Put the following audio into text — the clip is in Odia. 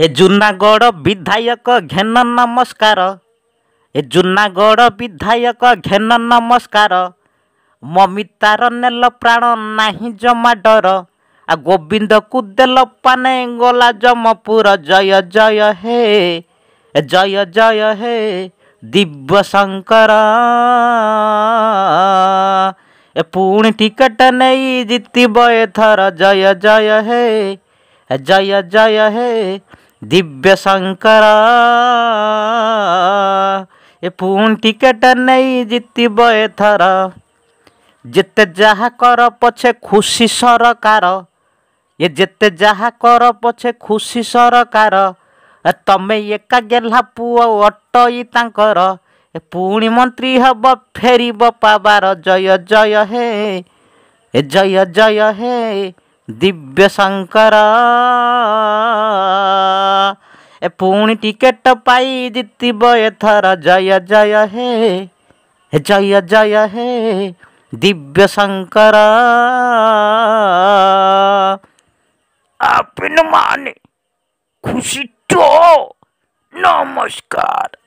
ହେ ଜୁନାଗଡ଼ ବିଧାୟକ ଘେନ ନମସ୍କାର ଏ ଜୁନାଗଡ଼ ବିଧାୟକ ଘେନ ନମସ୍କାର ମମିତାର ନେଲ ପ୍ରାଣ ନାହିଁ ଜମା ଡର ଆ ଗୋବିନ୍ଦକୁ ଦେଲ ପାନେ ଗଲା ଜମପୁର ଜୟ ଜୟ ହେ ଜୟ ଜୟ ହେ ଦିବ୍ୟଶଙ୍କର ଏ ପୁଣି ଟିକେଟ ନେଇ ଜିତିବ ଏଥର ଜୟ ଜୟ ହେ ଜୟ ଜୟ ହେ ದಿವ್ಯಶಂಕರ ଏ ପୁଣି ଟିକେଟ ନେଇ ଜିତିବ ଏଥର ଯେତେ ଯାହା କର ପଛେ ଖୁସି ସରକାର ଏ ଯେତେ ଯାହା କର ପଛେ ଖୁସି ସରକାର ତମେ ଏକା ଗେହ୍ଲା ପୁଅ ଅଟଇ ତାଙ୍କର ଏ ପୁଣି ମନ୍ତ୍ରୀ ହେବ ଫେରିବ ପାବାର ଜୟ ଜୟ ହେ ଏ ଜୟ ଜୟ ହେ ଦିବ୍ୟଶଙ୍କର ए पुणी टिकेट तो पाई जितब एथर जय जय हे जय जय हे दिव्य शंकर माने खुशी तो नमस्कार